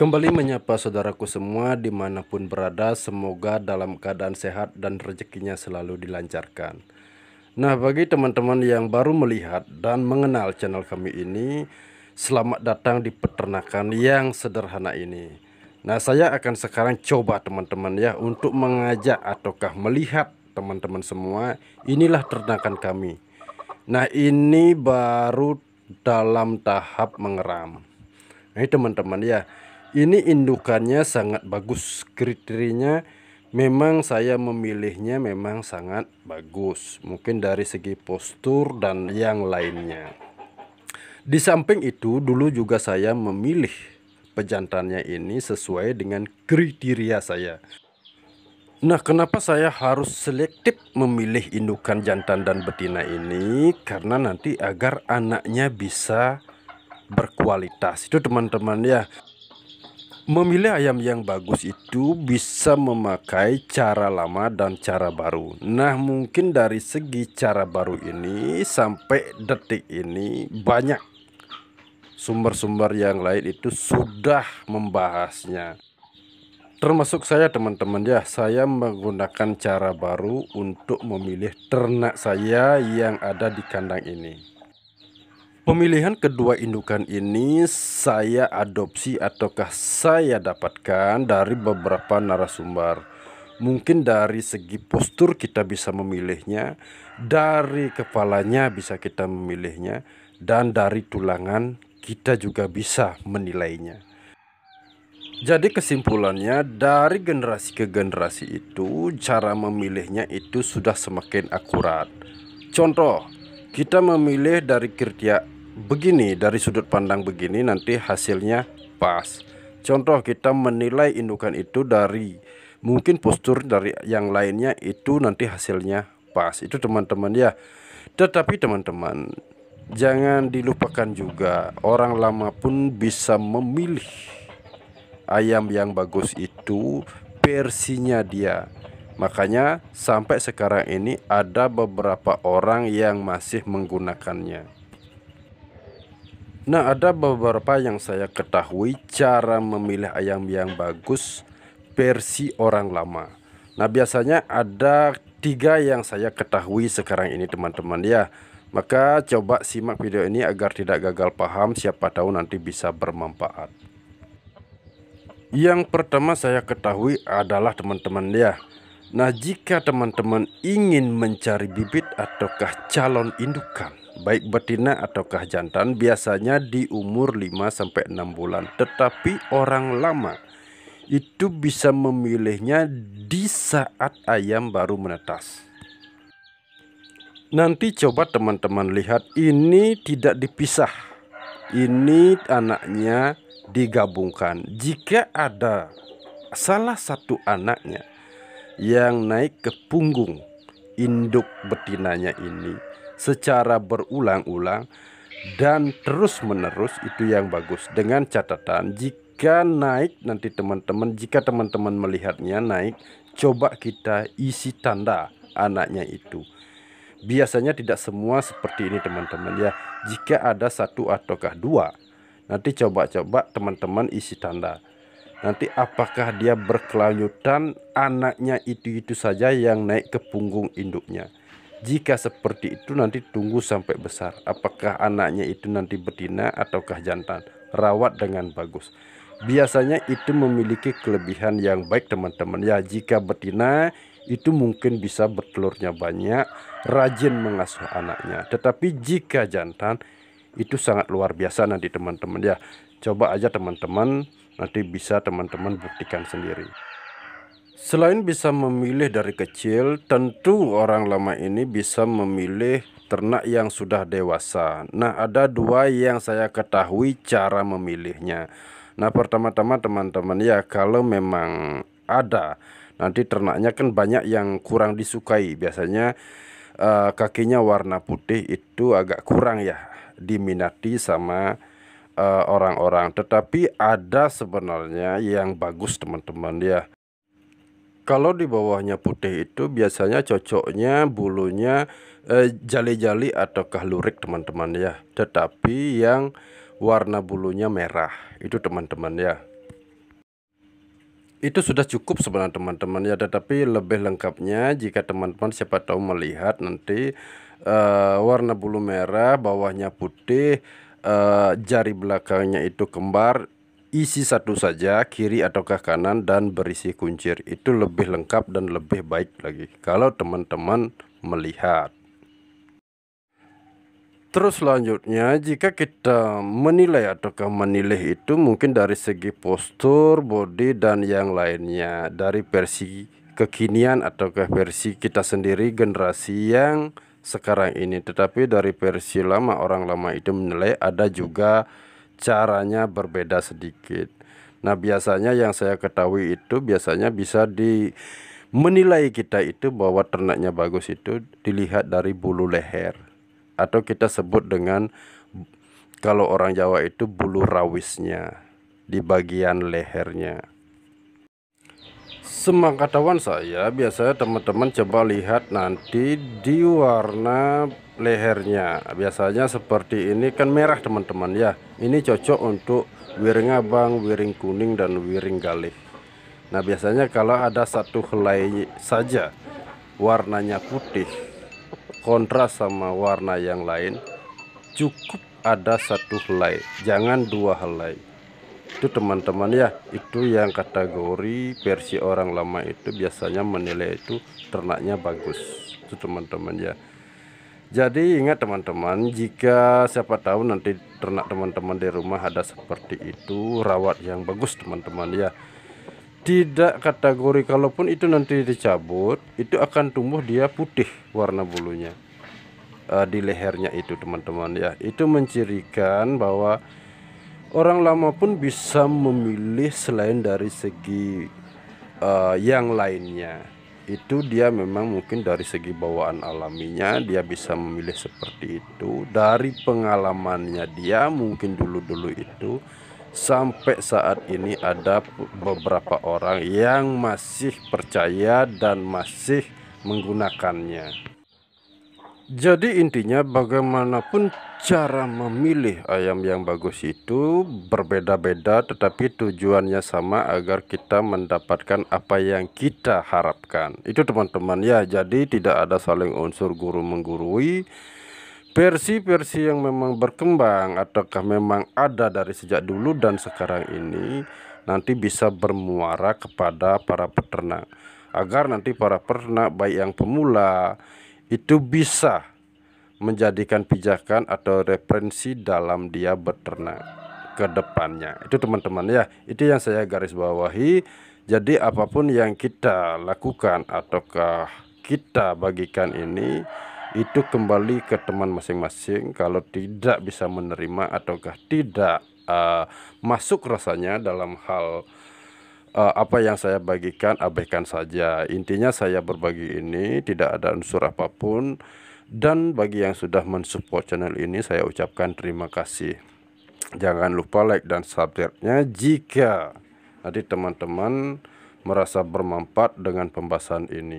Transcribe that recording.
Kembali menyapa saudaraku semua dimanapun berada Semoga dalam keadaan sehat dan rezekinya selalu dilancarkan Nah bagi teman-teman yang baru melihat dan mengenal channel kami ini Selamat datang di peternakan yang sederhana ini Nah saya akan sekarang coba teman-teman ya Untuk mengajak ataukah melihat teman-teman semua Inilah ternakan kami Nah ini baru dalam tahap mengeram. Nah, teman-teman ya, ini indukannya sangat bagus. Kriterinya memang saya memilihnya memang sangat bagus. Mungkin dari segi postur dan yang lainnya. Di samping itu, dulu juga saya memilih pejantannya ini sesuai dengan kriteria saya. Nah, kenapa saya harus selektif memilih indukan jantan dan betina ini? Karena nanti agar anaknya bisa berkualitas. Itu teman-teman ya. Memilih ayam yang bagus itu bisa memakai cara lama dan cara baru. Nah, mungkin dari segi cara baru ini sampai detik ini banyak sumber-sumber yang lain itu sudah membahasnya. Termasuk saya teman-teman ya, saya menggunakan cara baru untuk memilih ternak saya yang ada di kandang ini. Pemilihan kedua indukan ini saya adopsi ataukah saya dapatkan dari beberapa narasumber. Mungkin dari segi postur kita bisa memilihnya, dari kepalanya bisa kita memilihnya, dan dari tulangan kita juga bisa menilainya. Jadi kesimpulannya dari generasi ke generasi itu cara memilihnya itu sudah semakin akurat. Contoh, kita memilih dari kriteria begini, dari sudut pandang begini nanti hasilnya pas. Contoh kita menilai indukan itu dari mungkin postur dari yang lainnya itu nanti hasilnya pas. Itu teman-teman ya. Tetapi teman-teman jangan dilupakan juga orang lama pun bisa memilih ayam yang bagus itu versinya dia makanya sampai sekarang ini ada beberapa orang yang masih menggunakannya nah ada beberapa yang saya ketahui cara memilih ayam yang bagus versi orang lama nah biasanya ada tiga yang saya ketahui sekarang ini teman-teman ya maka coba simak video ini agar tidak gagal paham siapa tahu nanti bisa bermanfaat yang pertama saya ketahui adalah teman-teman ya. Nah jika teman-teman ingin mencari bibit ataukah calon indukan baik betina ataukah jantan biasanya di umur 5-6 bulan tetapi orang lama itu bisa memilihnya di saat ayam baru menetas nanti coba teman-teman lihat ini tidak dipisah ini anaknya digabungkan jika ada salah satu anaknya yang naik ke punggung induk betinanya ini secara berulang-ulang dan terus-menerus itu yang bagus dengan catatan jika naik nanti teman-teman jika teman-teman melihatnya naik coba kita isi tanda anaknya itu biasanya tidak semua seperti ini teman-teman ya jika ada satu ataukah dua Nanti coba-coba teman-teman isi tanda. Nanti apakah dia berkelanjutan anaknya itu-itu saja yang naik ke punggung induknya. Jika seperti itu nanti tunggu sampai besar. Apakah anaknya itu nanti betina ataukah jantan. Rawat dengan bagus. Biasanya itu memiliki kelebihan yang baik teman-teman. Ya jika betina itu mungkin bisa bertelurnya banyak, rajin mengasuh anaknya. Tetapi jika jantan itu sangat luar biasa nanti teman-teman ya coba aja teman-teman nanti bisa teman-teman buktikan sendiri selain bisa memilih dari kecil tentu orang lama ini bisa memilih ternak yang sudah dewasa nah ada dua yang saya ketahui cara memilihnya nah pertama-tama teman-teman ya kalau memang ada nanti ternaknya kan banyak yang kurang disukai biasanya uh, kakinya warna putih itu agak kurang ya diminati sama eh, orang-orang. Uh, Tetapi ada sebenarnya yang bagus teman-teman ya. Kalau di bawahnya putih itu biasanya cocoknya bulunya eh, jali-jali atau ataukah teman-teman ya. Tetapi yang warna bulunya merah itu teman-teman ya itu sudah cukup sebenarnya teman-teman ya tetapi lebih lengkapnya jika teman-teman siapa tahu melihat nanti uh, warna bulu merah, bawahnya putih, uh, jari belakangnya itu kembar, isi satu saja kiri ataukah kanan dan berisi kuncir itu lebih lengkap dan lebih baik lagi kalau teman-teman melihat Terus selanjutnya jika kita menilai ataukah menilai itu mungkin dari segi postur, body dan yang lainnya dari versi kekinian ataukah versi kita sendiri generasi yang sekarang ini tetapi dari versi lama orang lama itu menilai ada juga caranya berbeda sedikit nah biasanya yang saya ketahui itu biasanya bisa di menilai kita itu bahwa ternaknya bagus itu dilihat dari bulu leher atau kita sebut dengan kalau orang Jawa itu bulu rawisnya di bagian lehernya semangka semangkatawan saya biasanya teman-teman coba lihat nanti di warna lehernya biasanya seperti ini kan merah teman-teman ya ini cocok untuk wiring abang wiring kuning dan wiring galih nah biasanya kalau ada satu helai saja warnanya putih kontras sama warna yang lain cukup ada satu helai jangan dua helai itu teman-teman ya itu yang kategori versi orang lama itu biasanya menilai itu ternaknya bagus itu teman-teman ya jadi ingat teman-teman, jika siapa tahu nanti ternak teman-teman di rumah ada seperti itu, rawat yang bagus teman-teman ya. Tidak kategori kalaupun itu nanti dicabut, itu akan tumbuh dia putih warna bulunya. Uh, di lehernya itu teman-teman ya. Itu mencirikan bahwa orang lama pun bisa memilih selain dari segi uh, yang lainnya itu dia memang mungkin dari segi bawaan alaminya dia bisa memilih seperti itu dari pengalamannya dia mungkin dulu-dulu itu sampai saat ini ada beberapa orang yang masih percaya dan masih menggunakannya jadi intinya bagaimanapun cara memilih ayam yang bagus itu berbeda-beda tetapi tujuannya sama agar kita mendapatkan apa yang kita harapkan. Itu teman-teman ya. Jadi tidak ada saling unsur guru menggurui. Versi-versi yang memang berkembang ataukah memang ada dari sejak dulu dan sekarang ini nanti bisa bermuara kepada para peternak agar nanti para peternak baik yang pemula itu bisa menjadikan pijakan atau referensi dalam dia beternak ke depannya. Itu teman-teman ya, itu yang saya garis bawahi. Jadi apapun yang kita lakukan ataukah kita bagikan ini itu kembali ke teman masing-masing kalau tidak bisa menerima ataukah tidak uh, masuk rasanya dalam hal uh, apa yang saya bagikan abaikan saja. Intinya saya berbagi ini tidak ada unsur apapun dan bagi yang sudah mensupport channel ini saya ucapkan terima kasih. Jangan lupa like dan subscribe-nya jika nanti teman-teman merasa bermanfaat dengan pembahasan ini.